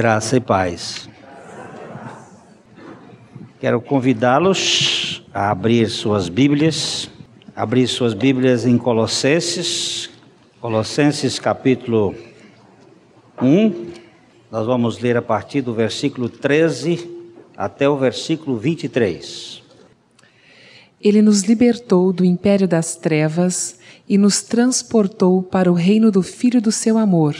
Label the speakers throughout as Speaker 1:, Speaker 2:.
Speaker 1: Graça e paz. Quero convidá-los a abrir suas Bíblias, abrir suas Bíblias em Colossenses, Colossenses capítulo 1. Nós vamos ler a partir do versículo 13 até o versículo 23.
Speaker 2: Ele nos libertou do império das trevas e nos transportou para o reino do Filho do seu amor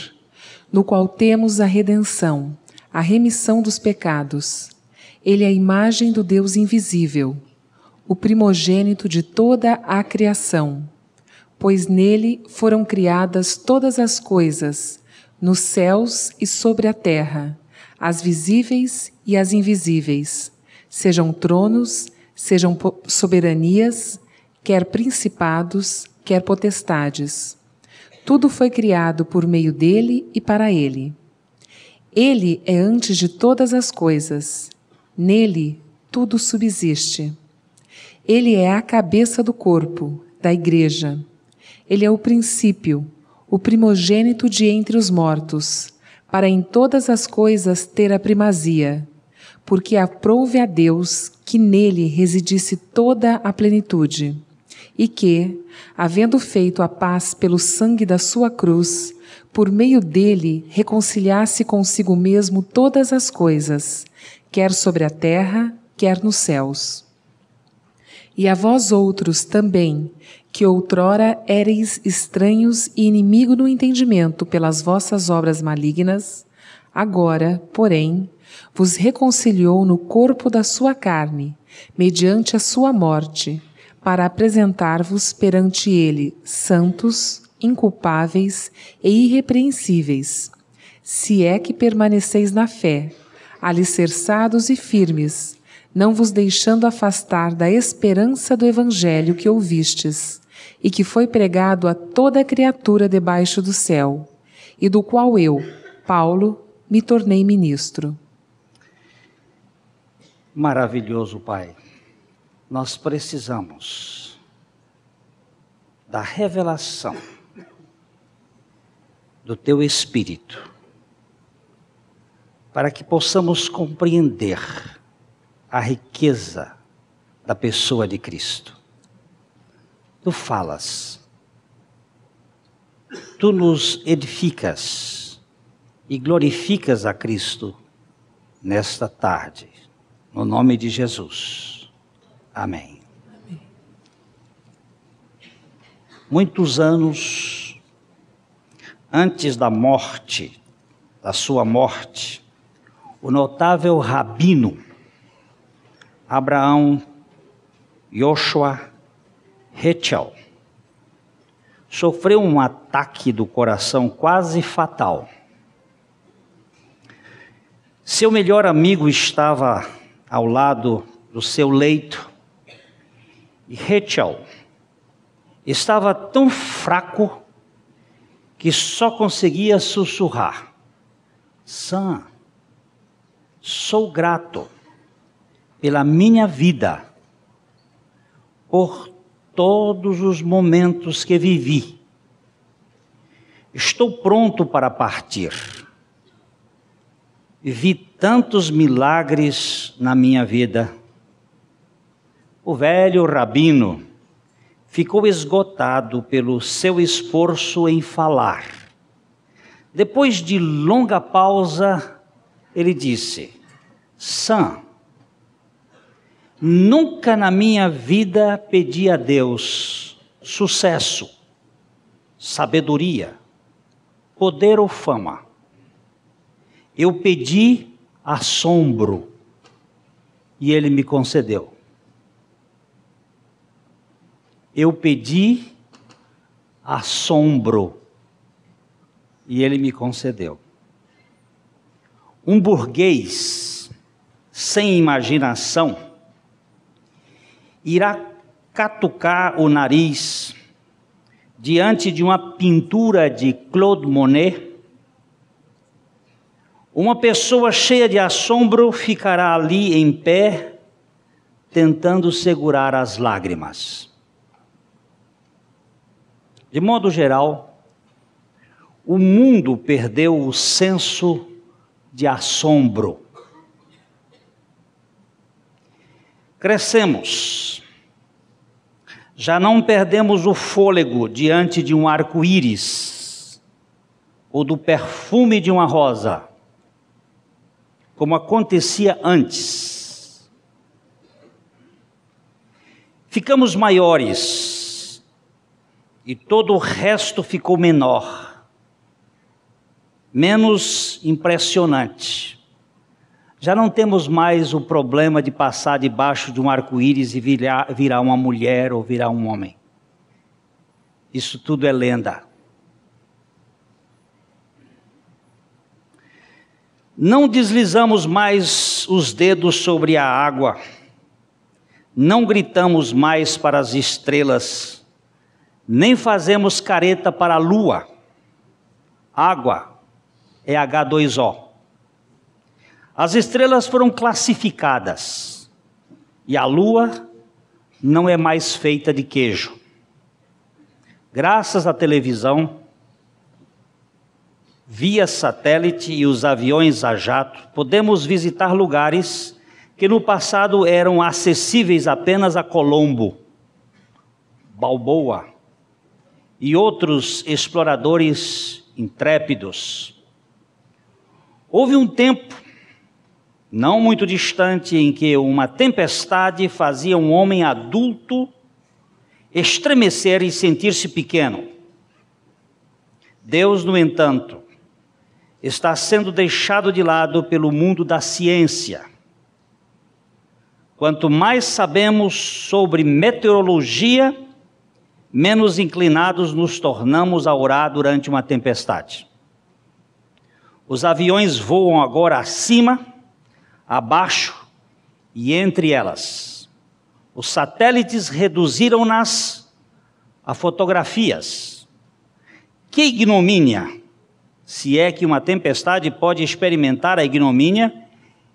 Speaker 2: no qual temos a redenção, a remissão dos pecados. Ele é a imagem do Deus invisível, o primogênito de toda a criação, pois nele foram criadas todas as coisas, nos céus e sobre a terra, as visíveis e as invisíveis, sejam tronos, sejam soberanias, quer principados, quer potestades tudo foi criado por meio dele e para ele. Ele é antes de todas as coisas. Nele tudo subsiste. Ele é a cabeça do corpo, da igreja. Ele é o princípio, o primogênito de entre os mortos, para em todas as coisas ter a primazia, porque aprouve a Deus que nele residisse toda a plenitude e que, havendo feito a paz pelo sangue da sua cruz, por meio dele reconciliasse consigo mesmo todas as coisas, quer sobre a terra, quer nos céus. E a vós outros também, que outrora éreis estranhos e inimigo no entendimento pelas vossas obras malignas, agora, porém, vos reconciliou no corpo da sua carne, mediante a sua morte para apresentar-vos perante ele santos, inculpáveis e irrepreensíveis, se é que permaneceis na fé, alicerçados e firmes, não vos deixando afastar da esperança do evangelho que ouvistes e que foi pregado a toda criatura debaixo do céu, e do qual eu, Paulo, me tornei ministro.
Speaker 1: Maravilhoso, Pai nós precisamos da revelação do teu Espírito, para que possamos compreender a riqueza da pessoa de Cristo. Tu falas, tu nos edificas e glorificas a Cristo nesta tarde, no nome de Jesus. Amém. Muitos anos antes da morte, da sua morte, o notável rabino Abraão Joshua Hetchel sofreu um ataque do coração quase fatal. Seu melhor amigo estava ao lado do seu leito Rachel estava tão fraco que só conseguia sussurrar: Sam, sou grato pela minha vida, por todos os momentos que vivi. Estou pronto para partir. Vi tantos milagres na minha vida o velho rabino ficou esgotado pelo seu esforço em falar. Depois de longa pausa, ele disse: Sam, nunca na minha vida pedi a Deus sucesso, sabedoria, poder ou fama. Eu pedi assombro e ele me concedeu. Eu pedi assombro e ele me concedeu. Um burguês sem imaginação irá catucar o nariz diante de uma pintura de Claude Monet. Uma pessoa cheia de assombro ficará ali em pé, tentando segurar as lágrimas. De modo geral, o mundo perdeu o senso de assombro. Crescemos. Já não perdemos o fôlego diante de um arco-íris ou do perfume de uma rosa, como acontecia antes. Ficamos maiores e todo o resto ficou menor, menos impressionante. Já não temos mais o problema de passar debaixo de um arco-íris e virar, virar uma mulher ou virar um homem. Isso tudo é lenda. Não deslizamos mais os dedos sobre a água, não gritamos mais para as estrelas nem fazemos careta para a lua. Água é H2O. As estrelas foram classificadas e a lua não é mais feita de queijo. Graças à televisão, via satélite e os aviões a jato, podemos visitar lugares que no passado eram acessíveis apenas a Colombo, Balboa, e outros exploradores intrépidos. Houve um tempo, não muito distante, em que uma tempestade fazia um homem adulto estremecer e sentir-se pequeno. Deus, no entanto, está sendo deixado de lado pelo mundo da ciência. Quanto mais sabemos sobre meteorologia, menos inclinados nos tornamos a orar durante uma tempestade. Os aviões voam agora acima, abaixo e entre elas. Os satélites reduziram-nas a fotografias. Que ignomínia! Se é que uma tempestade pode experimentar a ignomínia,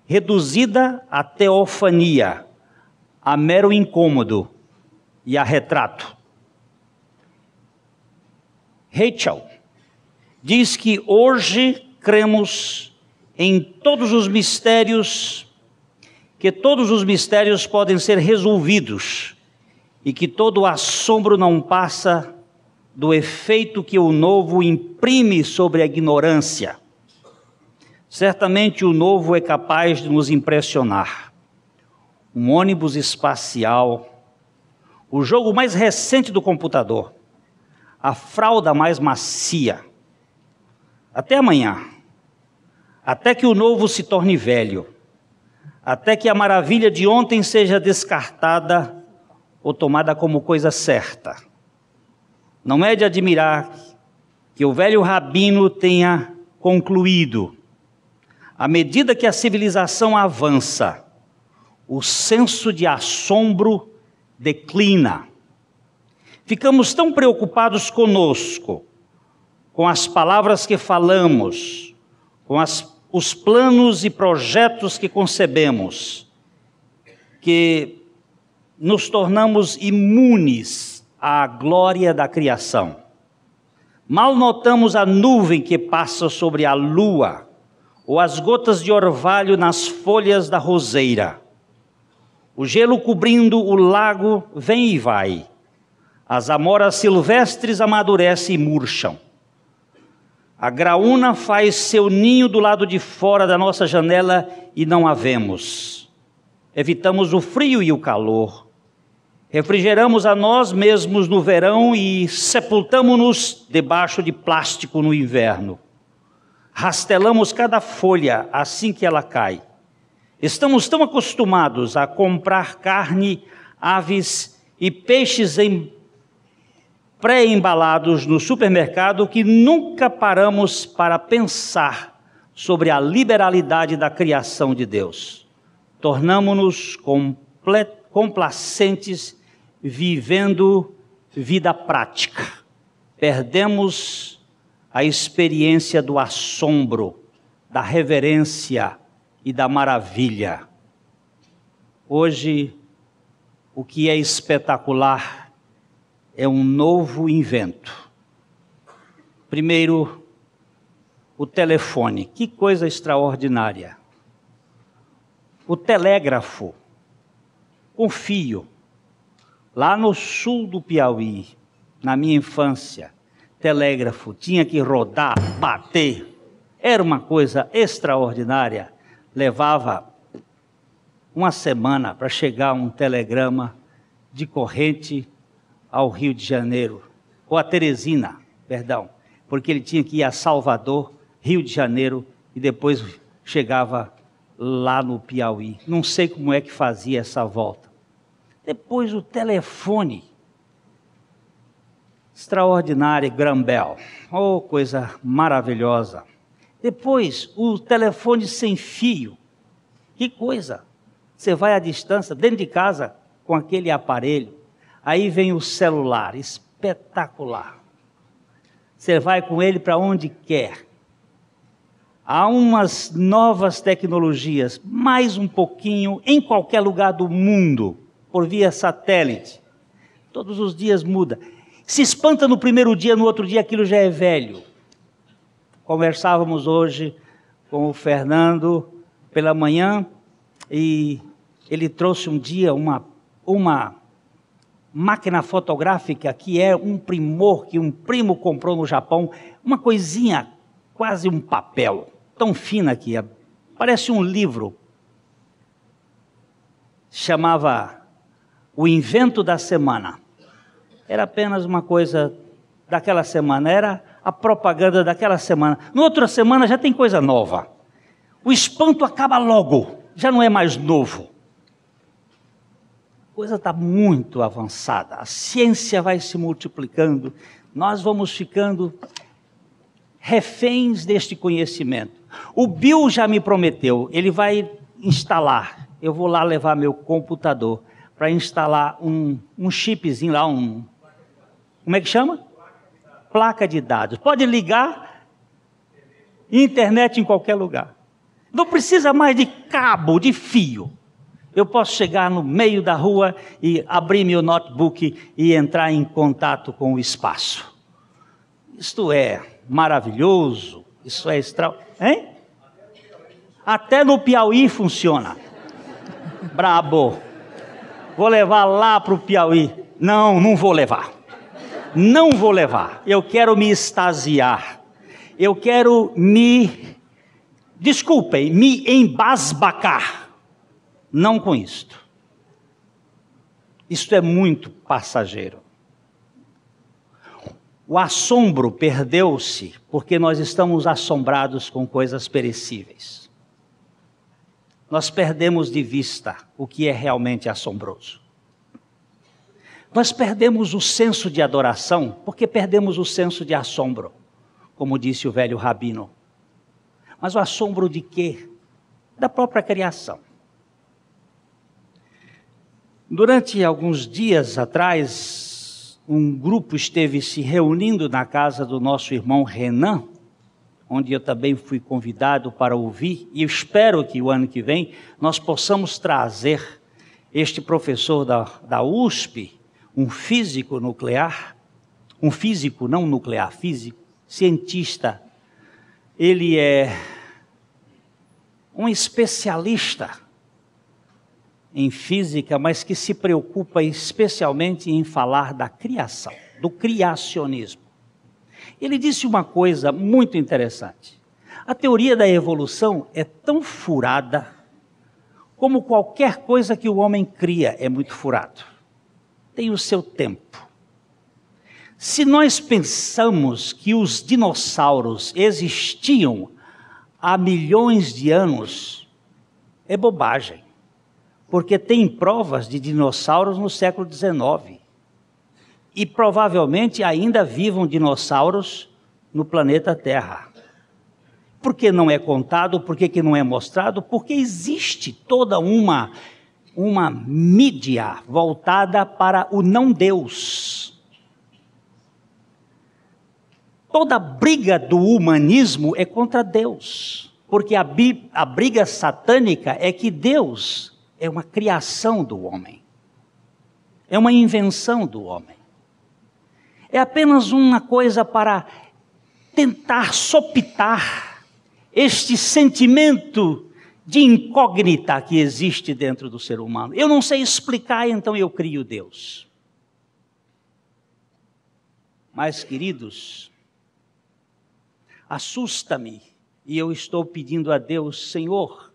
Speaker 1: reduzida à teofania, a mero incômodo e a retrato. Rachel, diz que hoje cremos em todos os mistérios, que todos os mistérios podem ser resolvidos e que todo assombro não passa do efeito que o novo imprime sobre a ignorância. Certamente o novo é capaz de nos impressionar. Um ônibus espacial, o jogo mais recente do computador, a fralda mais macia. Até amanhã. Até que o novo se torne velho. Até que a maravilha de ontem seja descartada ou tomada como coisa certa. Não é de admirar que o velho rabino tenha concluído. À medida que a civilização avança, o senso de assombro declina. Ficamos tão preocupados conosco, com as palavras que falamos, com as, os planos e projetos que concebemos, que nos tornamos imunes à glória da criação. Mal notamos a nuvem que passa sobre a lua, ou as gotas de orvalho nas folhas da roseira. O gelo cobrindo o lago vem e vai as amoras silvestres amadurecem e murcham. A graúna faz seu ninho do lado de fora da nossa janela e não a vemos. Evitamos o frio e o calor. Refrigeramos a nós mesmos no verão e sepultamos-nos debaixo de plástico no inverno. Rastelamos cada folha assim que ela cai. Estamos tão acostumados a comprar carne, aves e peixes em pré-embalados no supermercado que nunca paramos para pensar sobre a liberalidade da criação de Deus. Tornamos-nos complacentes vivendo vida prática. Perdemos a experiência do assombro, da reverência e da maravilha. Hoje, o que é espetacular é um novo invento. Primeiro, o telefone. Que coisa extraordinária. O telégrafo. Confio. Lá no sul do Piauí, na minha infância, telégrafo tinha que rodar, bater. Era uma coisa extraordinária. Levava uma semana para chegar um telegrama de corrente ao Rio de Janeiro, ou a Teresina, perdão, porque ele tinha que ir a Salvador, Rio de Janeiro, e depois chegava lá no Piauí. Não sei como é que fazia essa volta. Depois o telefone. extraordinário, Grambel. Oh, coisa maravilhosa. Depois o telefone sem fio. Que coisa! Você vai à distância, dentro de casa, com aquele aparelho. Aí vem o celular, espetacular. Você vai com ele para onde quer. Há umas novas tecnologias, mais um pouquinho, em qualquer lugar do mundo, por via satélite. Todos os dias muda. Se espanta no primeiro dia, no outro dia aquilo já é velho. Conversávamos hoje com o Fernando pela manhã e ele trouxe um dia uma, uma máquina fotográfica que é um primor que um primo comprou no Japão, uma coisinha, quase um papel, tão fina que é, parece um livro. Chamava O Invento da Semana. Era apenas uma coisa daquela semana, era a propaganda daquela semana. Na outra semana já tem coisa nova. O espanto acaba logo, já não é mais novo coisa está muito avançada, a ciência vai se multiplicando, nós vamos ficando reféns deste conhecimento. O Bill já me prometeu, ele vai instalar, eu vou lá levar meu computador para instalar um, um chipzinho lá, um. Como é que chama? Placa de dados. Pode ligar internet em qualquer lugar. Não precisa mais de cabo, de fio. Eu posso chegar no meio da rua e abrir meu notebook e entrar em contato com o espaço. Isto é maravilhoso, isso é extraordinário. Hein? Até no Piauí funciona. Brabo. Vou levar lá para o Piauí. Não, não vou levar. Não vou levar. Eu quero me extasiar. Eu quero me. Desculpem, me embasbacar não com isto. Isto é muito passageiro. O assombro perdeu-se porque nós estamos assombrados com coisas perecíveis. Nós perdemos de vista o que é realmente assombroso. Nós perdemos o senso de adoração porque perdemos o senso de assombro, como disse o velho rabino. Mas o assombro de quê? Da própria criação. Durante alguns dias atrás, um grupo esteve se reunindo na casa do nosso irmão Renan, onde eu também fui convidado para ouvir, e espero que o ano que vem nós possamos trazer este professor da, da USP, um físico nuclear, um físico não nuclear, físico, cientista. Ele é um especialista em física, mas que se preocupa especialmente em falar da criação, do criacionismo. Ele disse uma coisa muito interessante. A teoria da evolução é tão furada como qualquer coisa que o homem cria é muito furado. Tem o seu tempo. Se nós pensamos que os dinossauros existiam há milhões de anos, é bobagem porque tem provas de dinossauros no século XIX. E provavelmente ainda vivam dinossauros no planeta Terra. Por que não é contado? Por que, que não é mostrado? Porque existe toda uma, uma mídia voltada para o não Deus. Toda briga do humanismo é contra Deus, porque a, a briga satânica é que Deus é uma criação do homem, é uma invenção do homem. É apenas uma coisa para tentar sopitar este sentimento de incógnita que existe dentro do ser humano. Eu não sei explicar, então eu crio Deus. Mas, queridos, assusta-me e eu estou pedindo a Deus, Senhor,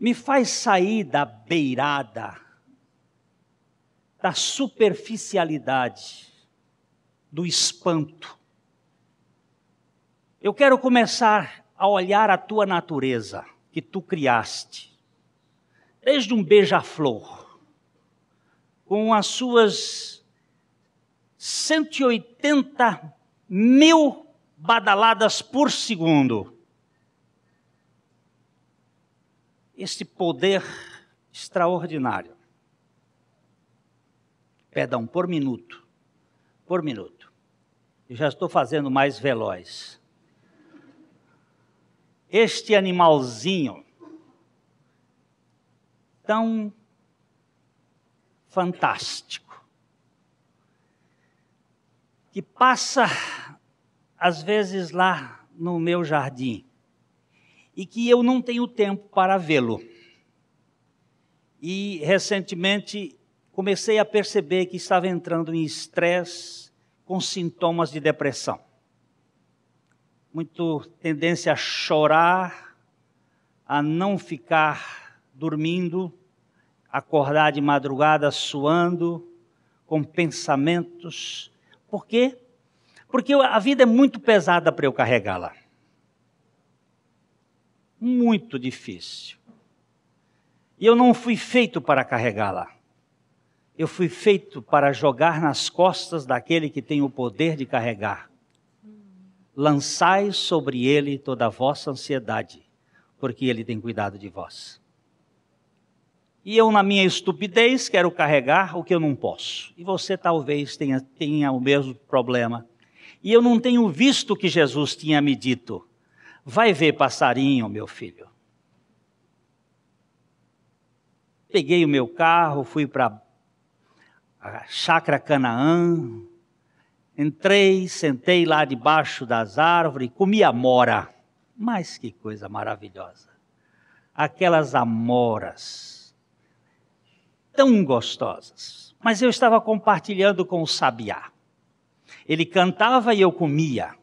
Speaker 1: me faz sair da beirada, da superficialidade, do espanto. Eu quero começar a olhar a tua natureza que tu criaste, desde um beija-flor, com as suas 180 mil badaladas por segundo esse poder extraordinário. Perdão, por minuto. Por minuto. Eu já estou fazendo mais veloz. Este animalzinho tão fantástico que passa às vezes lá no meu jardim e que eu não tenho tempo para vê-lo. E recentemente comecei a perceber que estava entrando em estresse com sintomas de depressão. Muito tendência a chorar, a não ficar dormindo, acordar de madrugada suando, com pensamentos. Por quê? Porque a vida é muito pesada para eu carregá-la muito difícil. E eu não fui feito para carregá-la. Eu fui feito para jogar nas costas daquele que tem o poder de carregar. Lançai sobre ele toda a vossa ansiedade, porque ele tem cuidado de vós. E eu, na minha estupidez, quero carregar o que eu não posso. E você talvez tenha, tenha o mesmo problema. E eu não tenho visto o que Jesus tinha me dito. Vai ver passarinho, meu filho. Peguei o meu carro, fui para a Chácara Canaã, entrei, sentei lá debaixo das árvores, comi amora. Mas que coisa maravilhosa! Aquelas amoras tão gostosas. Mas eu estava compartilhando com o sabiá. Ele cantava e eu comia.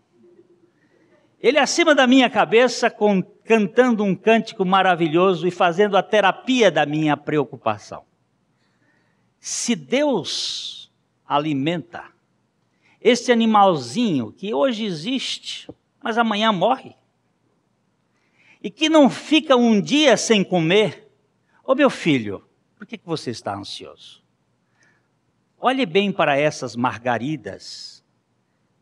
Speaker 1: Ele é acima da minha cabeça, com, cantando um cântico maravilhoso e fazendo a terapia da minha preocupação. Se Deus alimenta esse animalzinho que hoje existe, mas amanhã morre, e que não fica um dia sem comer, ô oh, meu filho, por que você está ansioso? Olhe bem para essas margaridas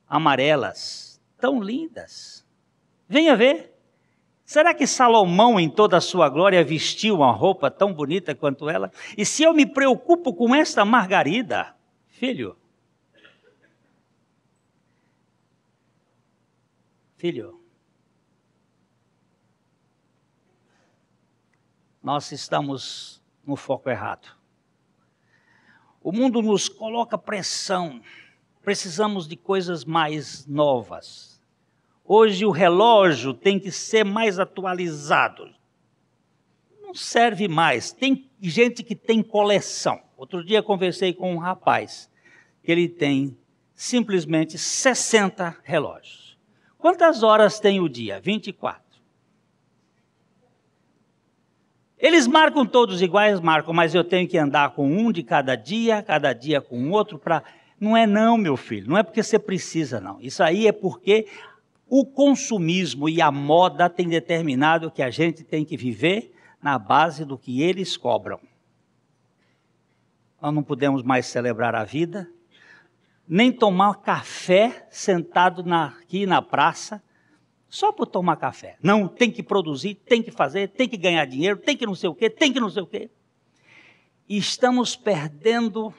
Speaker 1: amarelas, tão lindas Venha ver. Será que Salomão, em toda a sua glória, vestiu uma roupa tão bonita quanto ela? E se eu me preocupo com esta Margarida, filho? Filho, nós estamos no foco errado. O mundo nos coloca pressão. Precisamos de coisas mais novas. Hoje o relógio tem que ser mais atualizado. Não serve mais. Tem gente que tem coleção. Outro dia conversei com um rapaz que ele tem simplesmente 60 relógios. Quantas horas tem o dia? 24. Eles marcam todos iguais, marcam, mas eu tenho que andar com um de cada dia, cada dia com outro para não é não, meu filho, não é porque você precisa não. Isso aí é porque o consumismo e a moda têm determinado que a gente tem que viver na base do que eles cobram. Nós não podemos mais celebrar a vida, nem tomar café sentado na, aqui na praça, só por tomar café. Não, tem que produzir, tem que fazer, tem que ganhar dinheiro, tem que não sei o quê, tem que não sei o quê. E estamos perdendo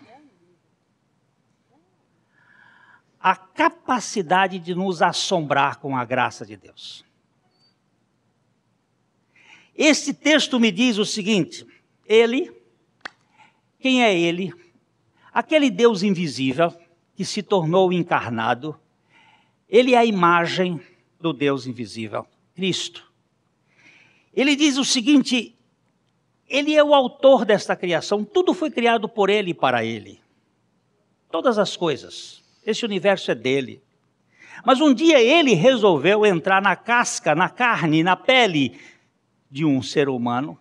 Speaker 1: a capacidade de nos assombrar com a graça de Deus. Este texto me diz o seguinte: ele, quem é ele? Aquele Deus invisível que se tornou encarnado, ele é a imagem do Deus invisível, Cristo. Ele diz o seguinte: ele é o autor desta criação, tudo foi criado por ele e para ele. Todas as coisas. Esse universo é dele. Mas um dia ele resolveu entrar na casca, na carne, na pele de um ser humano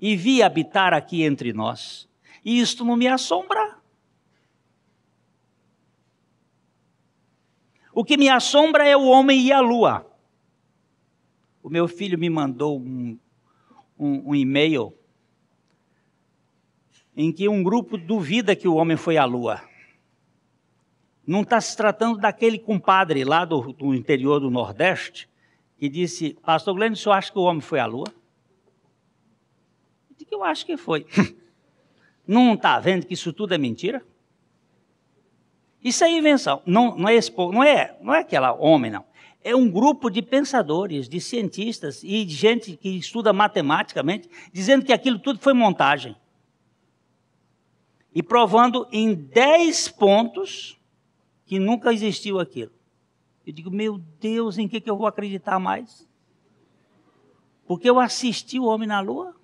Speaker 1: e vi habitar aqui entre nós. E isto não me assombra. O que me assombra é o homem e a lua. O meu filho me mandou um, um, um e-mail em que um grupo duvida que o homem foi à lua. Não está se tratando daquele compadre lá do, do, interior do Nordeste que disse, pastor Glenn, o senhor acha que o homem foi à lua? Eu que eu acho que foi. não está vendo que isso tudo é mentira? Isso é invenção. Não, não, é, esse, não, é, não é aquela homem, não. É um grupo de pensadores, de cientistas e de gente que estuda matematicamente, dizendo que aquilo tudo foi montagem. E provando em 10 pontos que nunca existiu aquilo. Eu digo, meu Deus, em que, que eu vou acreditar mais? Porque eu assisti o homem na lua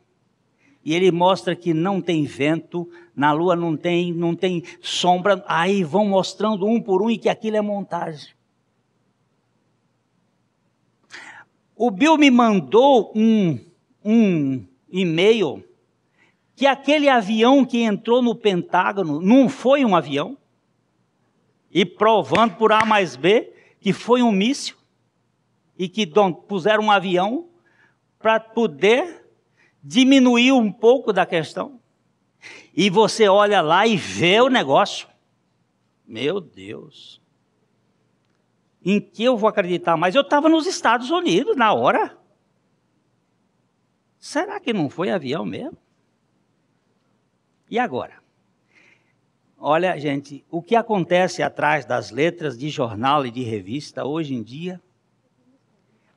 Speaker 1: e ele mostra que não tem vento, na lua não tem, não tem sombra, aí vão mostrando um por um e que aquilo é montagem. O Bill me mandou um, um e-mail que aquele avião que entrou no Pentágono não foi um avião, e provando por A mais B que foi um míssil e que puseram um avião para poder diminuir um pouco da questão. E você olha lá e vê o negócio. Meu Deus. Em que eu vou acreditar mais? Eu estava nos Estados Unidos na hora. Será que não foi avião mesmo? E agora? Olha, gente, o que acontece atrás das letras de jornal e de revista hoje em dia,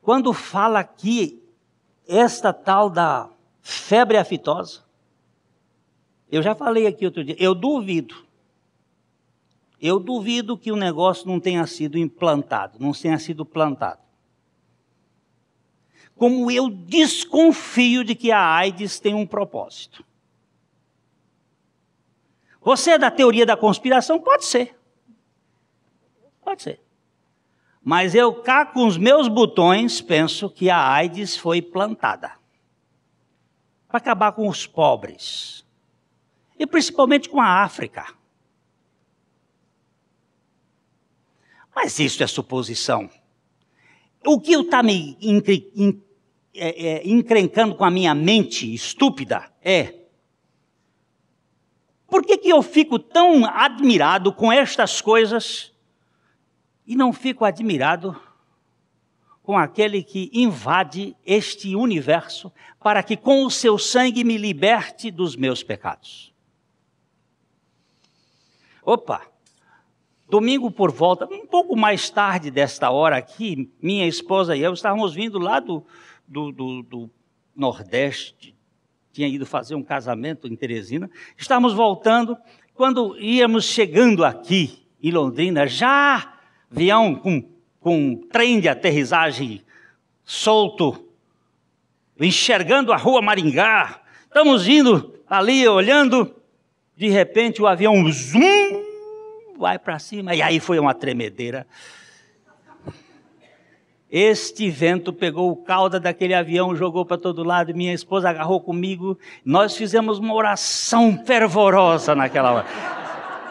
Speaker 1: quando fala aqui esta tal da febre aftosa, eu já falei aqui outro dia, eu duvido, eu duvido que o negócio não tenha sido implantado, não tenha sido plantado. Como eu desconfio de que a AIDS tem um propósito. Você é da teoria da conspiração? Pode ser. Pode ser. Mas eu cá com os meus botões penso que a AIDS foi plantada para acabar com os pobres e principalmente com a África. Mas isso é suposição. O que eu está me é, é, encrencando com a minha mente estúpida é por que, que eu fico tão admirado com estas coisas e não fico admirado com aquele que invade este universo para que com o seu sangue me liberte dos meus pecados? Opa! Domingo por volta, um pouco mais tarde desta hora aqui, minha esposa e eu estávamos vindo lá do, do, do, do Nordeste tinha ido fazer um casamento em Teresina. Estávamos voltando, quando íamos chegando aqui em Londrina, já avião com, com um trem de aterrissagem solto, enxergando a rua Maringá. Estamos indo ali, olhando, de repente o avião zoom, vai para cima, e aí foi uma tremedeira. Este vento pegou o cauda daquele avião, jogou para todo lado, minha esposa agarrou comigo. Nós fizemos uma oração fervorosa naquela hora.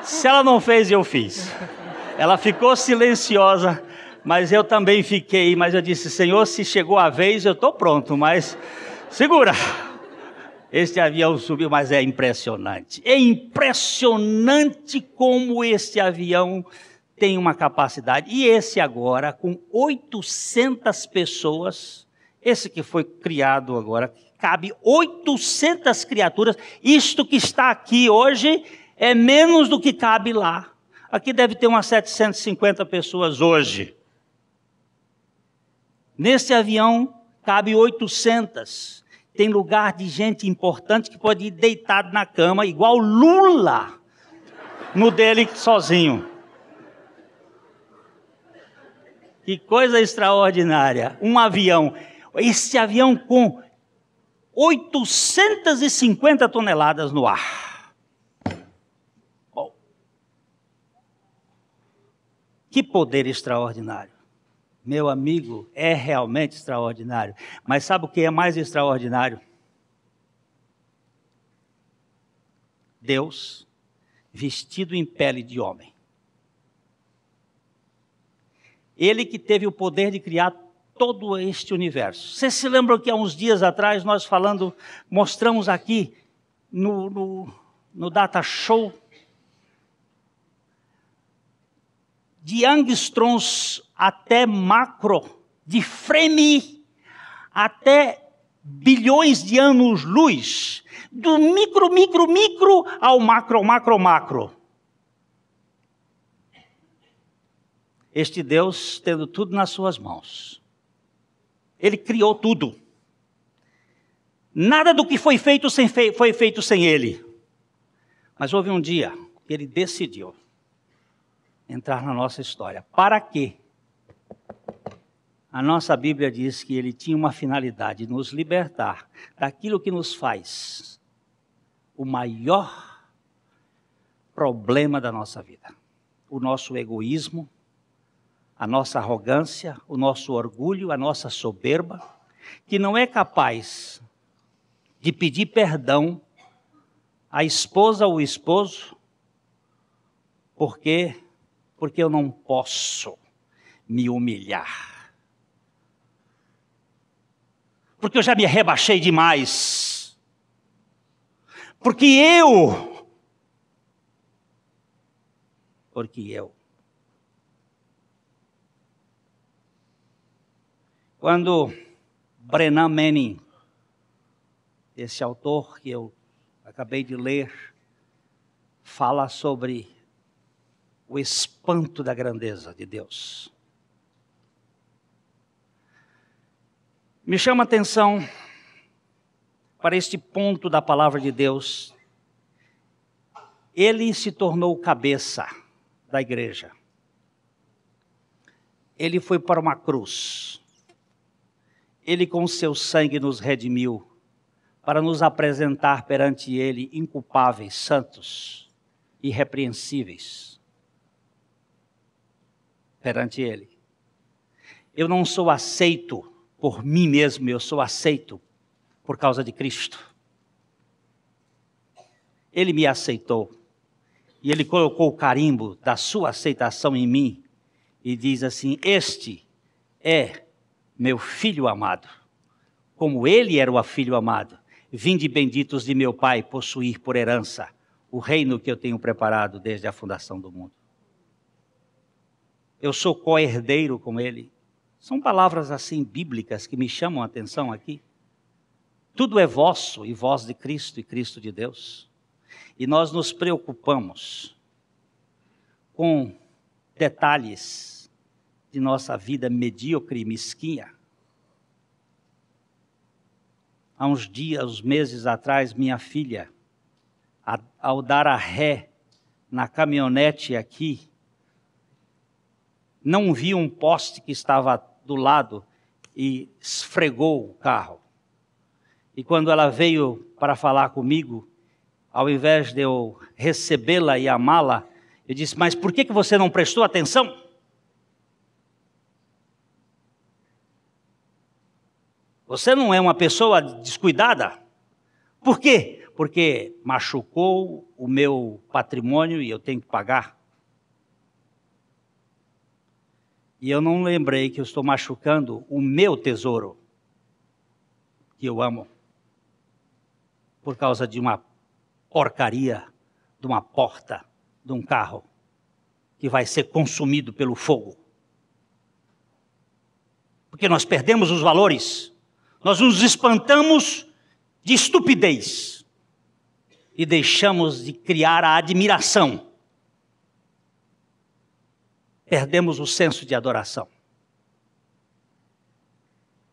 Speaker 1: Se ela não fez, eu fiz. Ela ficou silenciosa, mas eu também fiquei. Mas eu disse: Senhor, se chegou a vez, eu estou pronto, mas segura. Este avião subiu, mas é impressionante. É impressionante como este avião tem uma capacidade. E esse agora, com 800 pessoas, esse que foi criado agora, cabe 800 criaturas. Isto que está aqui hoje é menos do que cabe lá. Aqui deve ter umas 750 pessoas hoje. Nesse avião cabe 800. Tem lugar de gente importante que pode ir deitado na cama, igual Lula, no dele sozinho. Que coisa extraordinária! Um avião. Esse avião com 850 toneladas no ar. que poder extraordinário. Meu amigo, é realmente extraordinário. Mas sabe o que é mais extraordinário? Deus vestido em pele de homem. Ele que teve o poder de criar todo este universo. Você se lembra que há uns dias atrás nós falando, mostramos aqui no, no, no Data Show de angstrons até macro, de frame até bilhões de anos-luz, do micro, micro, micro ao macro, macro, macro. Este Deus tendo tudo nas suas mãos. Ele criou tudo. Nada do que foi feito sem fe foi feito sem ele. Mas houve um dia que ele decidiu entrar na nossa história. Para quê? A nossa Bíblia diz que ele tinha uma finalidade, nos libertar daquilo que nos faz o maior problema da nossa vida: o nosso egoísmo, a nossa arrogância, o nosso orgulho, a nossa soberba, que não é capaz de pedir perdão à esposa ou esposo, porque porque eu não posso me humilhar. Porque eu já me rebaixei demais. Porque eu porque eu Quando Brennan Manning, esse autor que eu acabei de ler, fala sobre o espanto da grandeza de Deus. Me chama a atenção para este ponto da palavra de Deus. Ele se tornou cabeça da igreja. Ele foi para uma cruz. Ele com seu sangue nos redimiu, para nos apresentar perante Ele inculpáveis, santos, irrepreensíveis. Perante Ele. Eu não sou aceito por mim mesmo, eu sou aceito por causa de Cristo. Ele me aceitou e ele colocou o carimbo da sua aceitação em mim e diz assim: Este é meu filho amado. Como ele era o filho amado, vinde benditos de meu Pai possuir por herança o reino que eu tenho preparado desde a fundação do mundo. Eu sou co-herdeiro com ele. São palavras assim bíblicas que me chamam a atenção aqui. Tudo é vosso e vós de Cristo e Cristo de Deus. E nós nos preocupamos com detalhes de nossa vida medíocre e mesquinha. Há uns dias, uns meses atrás, minha filha, ao dar a ré na caminhonete aqui, não viu um poste que estava do lado e esfregou o carro. E quando ela veio para falar comigo, ao invés de eu recebê-la e amá-la, eu disse: Mas por que, que você não prestou atenção? Você não é uma pessoa descuidada? Por quê? Porque machucou o meu patrimônio e eu tenho que pagar. E eu não lembrei que eu estou machucando o meu tesouro, que eu amo, por causa de uma porcaria, de uma porta, de um carro, que vai ser consumido pelo fogo. Porque nós perdemos os valores. Nós nos espantamos de estupidez e deixamos de criar a admiração. Perdemos o senso de adoração.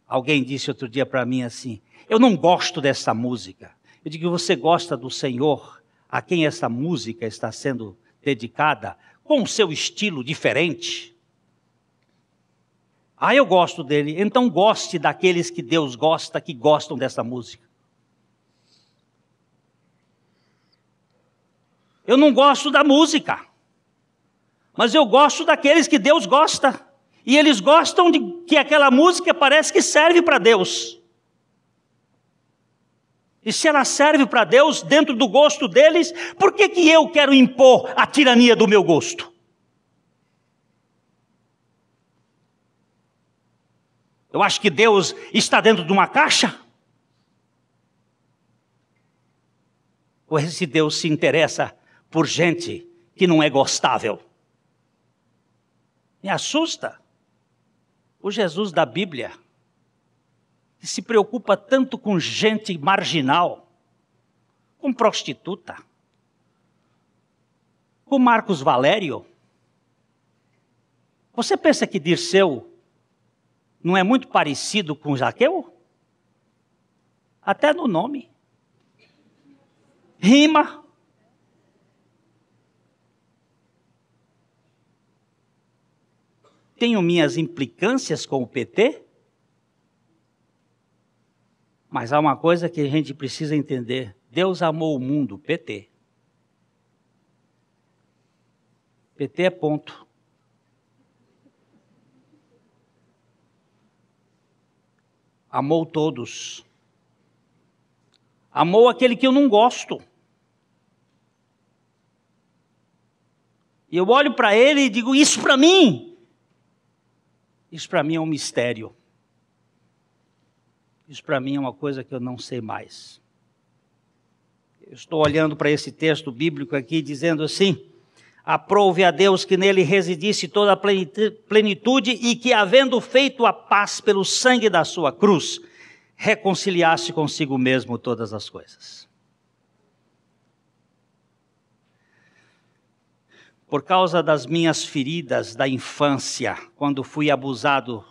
Speaker 1: Alguém disse outro dia para mim assim: Eu não gosto dessa música. Eu digo: Você gosta do Senhor a quem essa música está sendo dedicada com o seu estilo diferente? Ah, eu gosto dele. Então goste daqueles que Deus gosta, que gostam dessa música. Eu não gosto da música, mas eu gosto daqueles que Deus gosta. E eles gostam de que aquela música parece que serve para Deus. E se ela serve para Deus dentro do gosto deles, por que, que eu quero impor a tirania do meu gosto? Eu acho que Deus está dentro de uma caixa. Ou esse Deus se interessa por gente que não é gostável? Me assusta. O Jesus da Bíblia, que se preocupa tanto com gente marginal, com prostituta, com Marcos Valério. Você pensa que Dirceu não é muito parecido com Zaqueu? Até no nome. Rima. Tenho minhas implicâncias com o PT? Mas há uma coisa que a gente precisa entender: Deus amou o mundo, PT. PT é ponto. amou todos. Amou aquele que eu não gosto. E eu olho para ele e digo: Isso para mim? Isso para mim é um mistério. Isso para mim é uma coisa que eu não sei mais. Eu estou olhando para esse texto bíblico aqui dizendo assim: Aprove a Deus que nele residisse toda a plenitude e que, havendo feito a paz pelo sangue da sua cruz, reconciliasse consigo mesmo todas as coisas. Por causa das minhas feridas da infância, quando fui abusado,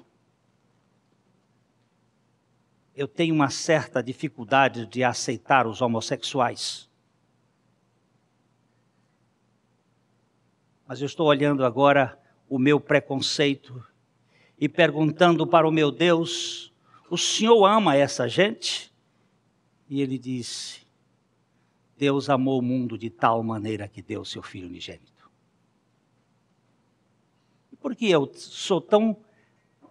Speaker 1: eu tenho uma certa dificuldade de aceitar os homossexuais. mas eu estou olhando agora o meu preconceito e perguntando para o meu Deus: O Senhor ama essa gente? E ele disse: Deus amou o mundo de tal maneira que deu seu filho unigênito. E por que eu sou tão.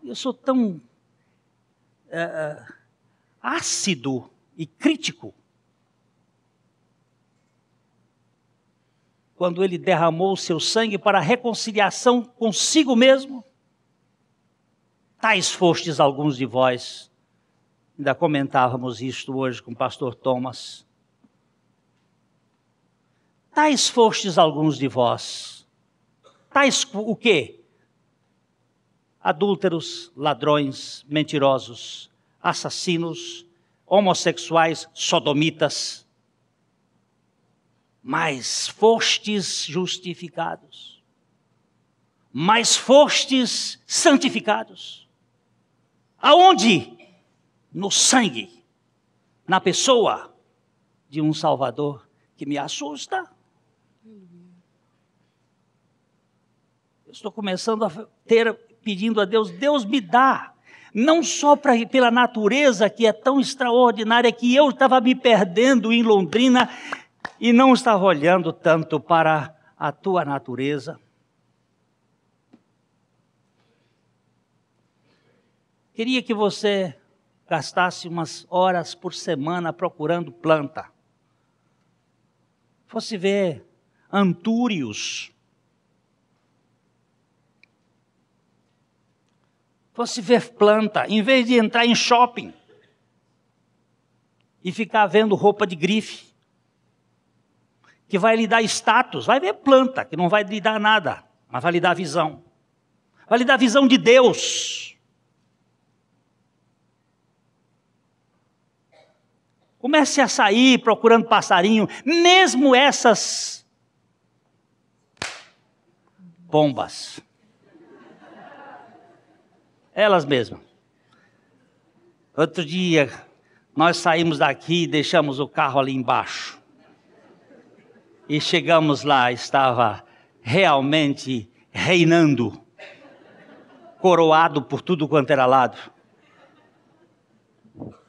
Speaker 1: Eu sou tão. É, ácido e crítico quando ele derramou o seu sangue para a reconciliação consigo mesmo? Tais fostes alguns de vós. Ainda comentávamos isto hoje com o pastor Thomas. Tais fostes alguns de vós. Tais o quê? Adúlteros, ladrões, mentirosos, assassinos, homossexuais, sodomitas mas fostes justificados, mas fostes santificados. Aonde? No sangue, na pessoa de um Salvador que me assusta. Eu estou começando a ter, pedindo a Deus, Deus me dá não só pra, pela natureza que é tão extraordinária que eu estava me perdendo em Londrina, e não estava olhando tanto para a tua natureza. Queria que você gastasse umas horas por semana procurando planta. Fosse ver antúrios. Fosse ver planta, em vez de entrar em shopping e ficar vendo roupa de grife que vai lhe dar status, vai ver planta, que não vai lhe dar nada, mas vai lhe dar visão. Vai lhe dar visão de Deus. Comece a sair procurando passarinho, mesmo essas bombas. Elas mesmas. Outro dia, nós saímos daqui e deixamos o carro ali embaixo. E chegamos lá, estava realmente reinando, coroado por tudo quanto era lado.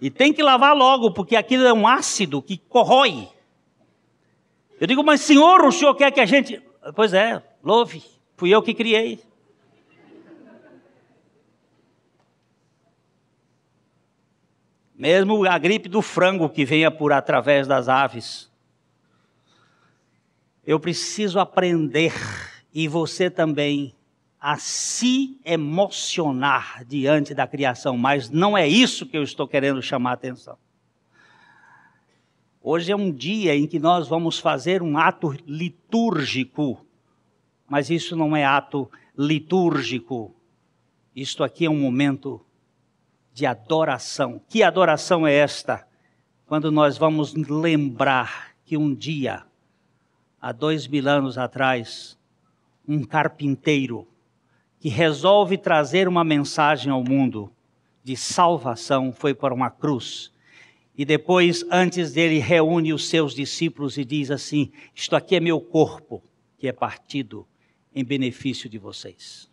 Speaker 1: E tem que lavar logo, porque aquilo é um ácido que corrói. Eu digo, mas senhor, o senhor quer que a gente. Pois é, louve, fui eu que criei. Mesmo a gripe do frango que venha por através das aves. Eu preciso aprender, e você também, a se emocionar diante da criação, mas não é isso que eu estou querendo chamar a atenção. Hoje é um dia em que nós vamos fazer um ato litúrgico, mas isso não é ato litúrgico. Isto aqui é um momento de adoração. Que adoração é esta? Quando nós vamos lembrar que um dia há dois mil anos atrás, um carpinteiro que resolve trazer uma mensagem ao mundo de salvação foi para uma cruz. E depois, antes dele, reúne os seus discípulos e diz assim: Isto aqui é meu corpo, que é partido em benefício de vocês.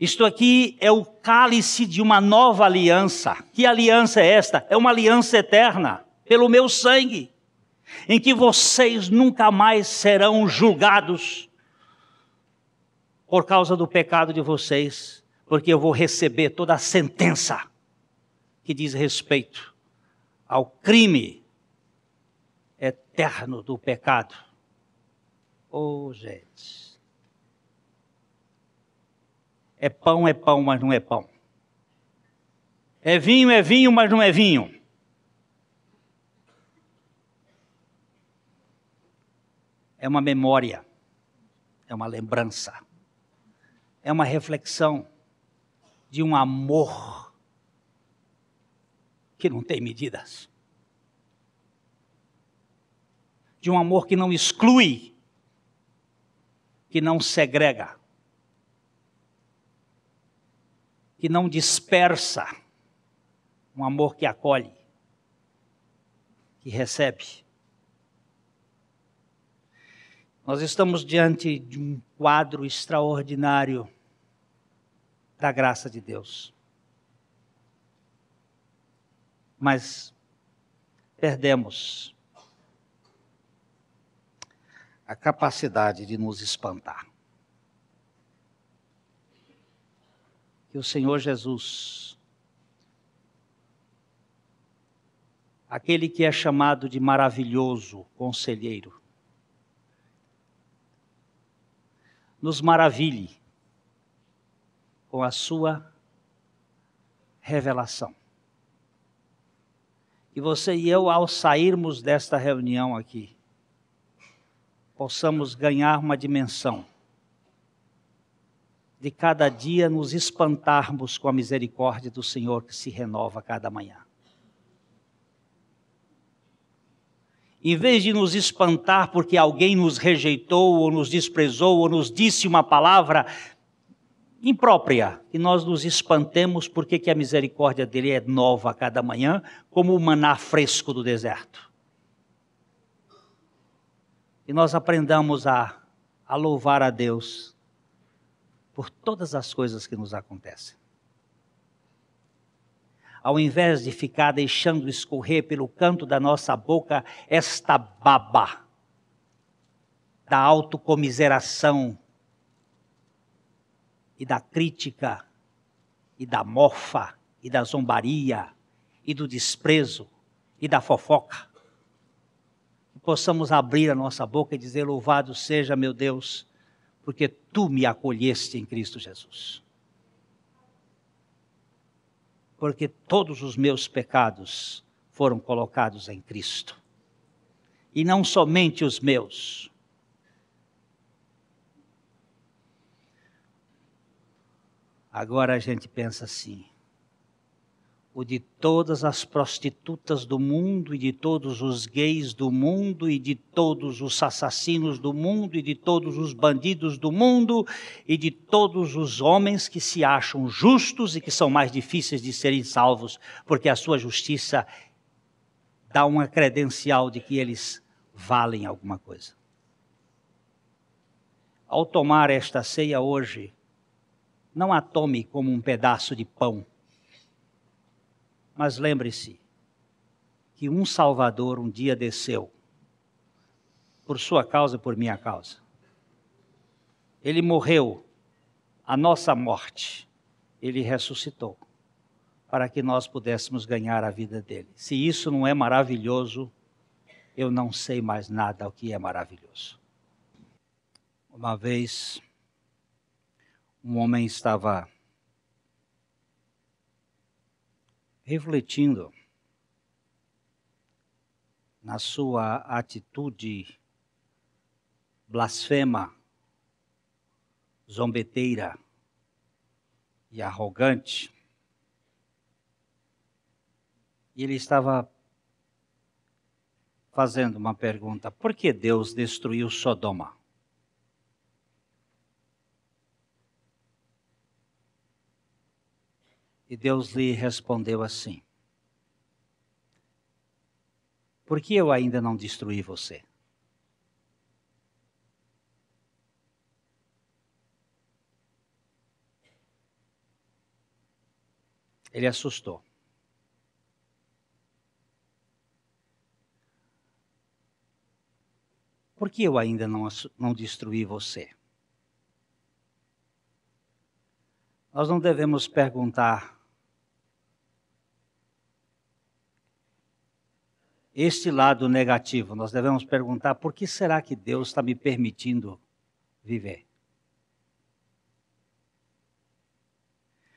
Speaker 1: Isto aqui é o cálice de uma nova aliança. Que aliança é esta? É uma aliança eterna, pelo meu sangue em que vocês nunca mais serão julgados por causa do pecado de vocês, porque eu vou receber toda a sentença que diz respeito ao crime eterno do pecado. Oh, gente. É pão, é pão, mas não é pão. É vinho, é vinho, mas não é vinho. é uma memória, é uma lembrança, é uma reflexão de um amor que não tem medidas, de um amor que não exclui, que não segrega, que não dispersa, um amor que acolhe, que recebe nós estamos diante de um quadro extraordinário da graça de Deus. Mas perdemos a capacidade de nos espantar. Que o Senhor Jesus, aquele que é chamado de maravilhoso conselheiro, nos maravilhe com a sua revelação. Que você e eu, ao sairmos desta reunião aqui, possamos ganhar uma dimensão de cada dia nos espantarmos com a misericórdia do Senhor que se renova cada manhã. em vez de nos espantar porque alguém nos rejeitou, ou nos desprezou, ou nos disse uma palavra imprópria, e nós nos espantemos porque que a misericórdia dele é nova a cada manhã, como o maná fresco do deserto. E nós aprendamos a, a louvar a Deus por todas as coisas que nos acontecem ao invés de ficar deixando escorrer pelo canto da nossa boca esta baba da autocomiseração e da crítica e da mofa e da zombaria e do desprezo e da fofoca. Que possamos abrir a nossa boca e dizer: Louvado seja meu Deus, porque tu me acolheste em Cristo Jesus porque todos os meus pecados foram colocados em Cristo. E não somente os meus. Agora a gente pensa assim: o de todas as prostitutas do mundo, e de todos os gays do mundo, e de todos os assassinos do mundo, e de todos os bandidos do mundo, e de todos os homens que se acham justos e que são mais difíceis de serem salvos, porque a sua justiça dá uma credencial de que eles valem alguma coisa. Ao tomar esta ceia hoje, não a tome como um pedaço de pão mas lembre-se que um Salvador um dia desceu, por sua causa e por minha causa. Ele morreu a nossa morte, ele ressuscitou, para que nós pudéssemos ganhar a vida dele. Se isso não é maravilhoso, eu não sei mais nada o que é maravilhoso. Uma vez, um homem estava refletindo na sua atitude blasfema, zombeteira e arrogante. E ele estava fazendo uma pergunta: por que Deus destruiu Sodoma? E Deus lhe respondeu assim: Por que eu ainda não destruí você? Ele assustou. Por que eu ainda não, não destruí você? Nós não devemos perguntar este lado negativo. Nós devemos perguntar: por que será que Deus está me permitindo viver?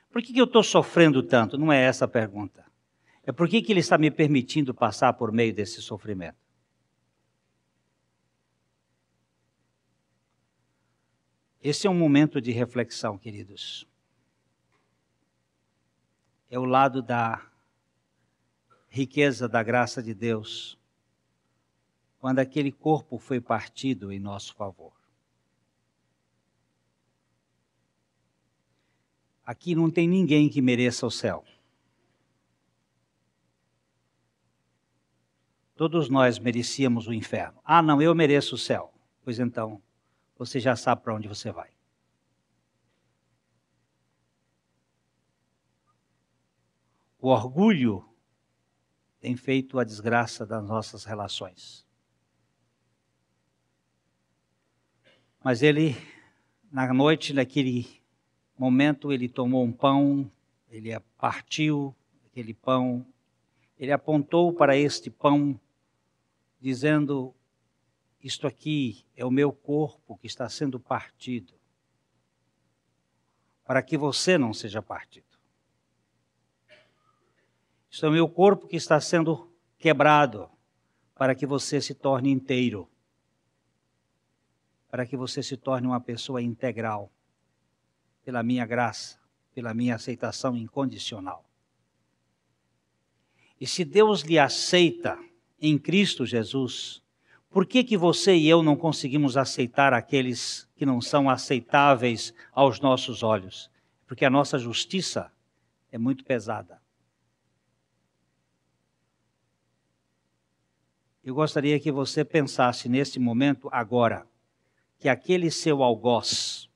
Speaker 1: Por que, que eu estou sofrendo tanto? Não é essa a pergunta. É por que, que Ele está me permitindo passar por meio desse sofrimento? Esse é um momento de reflexão, queridos. É o lado da riqueza da graça de Deus, quando aquele corpo foi partido em nosso favor. Aqui não tem ninguém que mereça o céu. Todos nós merecíamos o inferno. Ah, não, eu mereço o céu. Pois então, você já sabe para onde você vai. O orgulho tem feito a desgraça das nossas relações. Mas ele, na noite, naquele momento, ele tomou um pão, ele partiu aquele pão, ele apontou para este pão, dizendo: Isto aqui é o meu corpo que está sendo partido, para que você não seja partido. Isso é o meu corpo que está sendo quebrado para que você se torne inteiro, para que você se torne uma pessoa integral, pela minha graça, pela minha aceitação incondicional. E se Deus lhe aceita em Cristo Jesus, por que, que você e eu não conseguimos aceitar aqueles que não são aceitáveis aos nossos olhos? Porque a nossa justiça é muito pesada. eu gostaria que você pensasse neste momento, agora, que aquele seu algoz,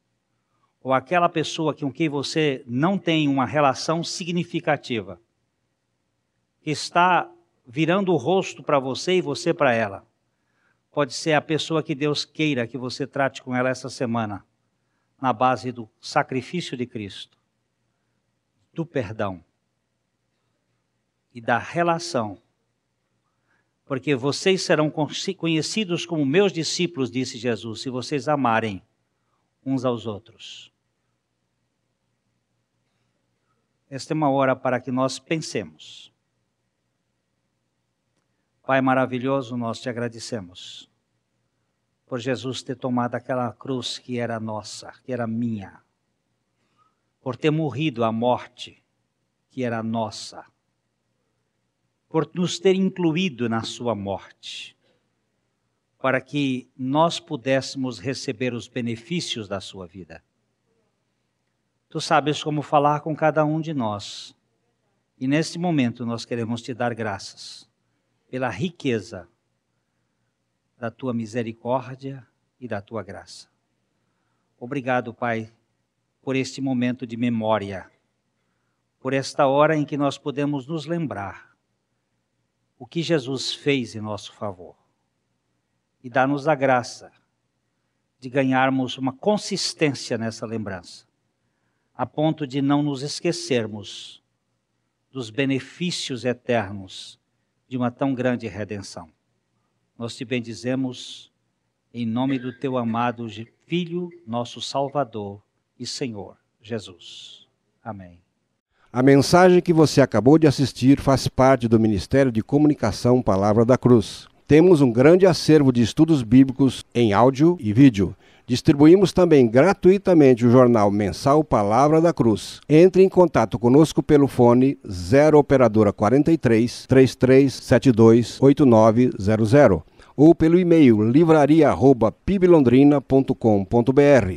Speaker 1: ou aquela pessoa com quem você não tem uma relação significativa, que está virando o rosto para você e você para ela, pode ser a pessoa que Deus queira que você trate com ela essa semana, na base do sacrifício de Cristo, do perdão e da relação porque vocês serão conhecidos como meus discípulos, disse Jesus, se vocês amarem uns aos outros. Esta é uma hora para que nós pensemos. Pai maravilhoso, nós te agradecemos por Jesus ter tomado aquela cruz que era nossa, que era minha, por ter morrido a morte que era nossa por nos ter incluído na sua morte, para que nós pudéssemos receber os benefícios da sua vida. Tu sabes como falar com cada um de nós. E neste momento nós queremos te dar graças pela riqueza da tua misericórdia e da tua graça. Obrigado, Pai, por este momento de memória, por esta hora em que nós podemos nos lembrar o que Jesus fez em nosso favor e dá-nos a graça de ganharmos uma consistência nessa lembrança, a ponto de não nos esquecermos dos benefícios eternos de uma tão grande redenção. Nós te bendizemos em nome do teu amado Filho, nosso Salvador e Senhor, Jesus. Amém. A mensagem que você acabou de assistir faz parte do Ministério de Comunicação Palavra da Cruz. Temos um grande acervo de estudos bíblicos em áudio e vídeo. Distribuímos também gratuitamente o jornal mensal Palavra da Cruz. Entre em contato conosco pelo fone 0 operadora 43 3372 8900 ou pelo e-mail livraria@piblondrina.com.br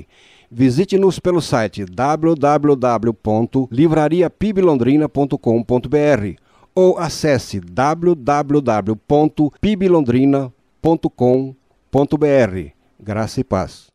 Speaker 1: Visite-nos pelo site www.livrariapiblondrina.com.br ou acesse www.piblondrina.com.br. Graça e paz.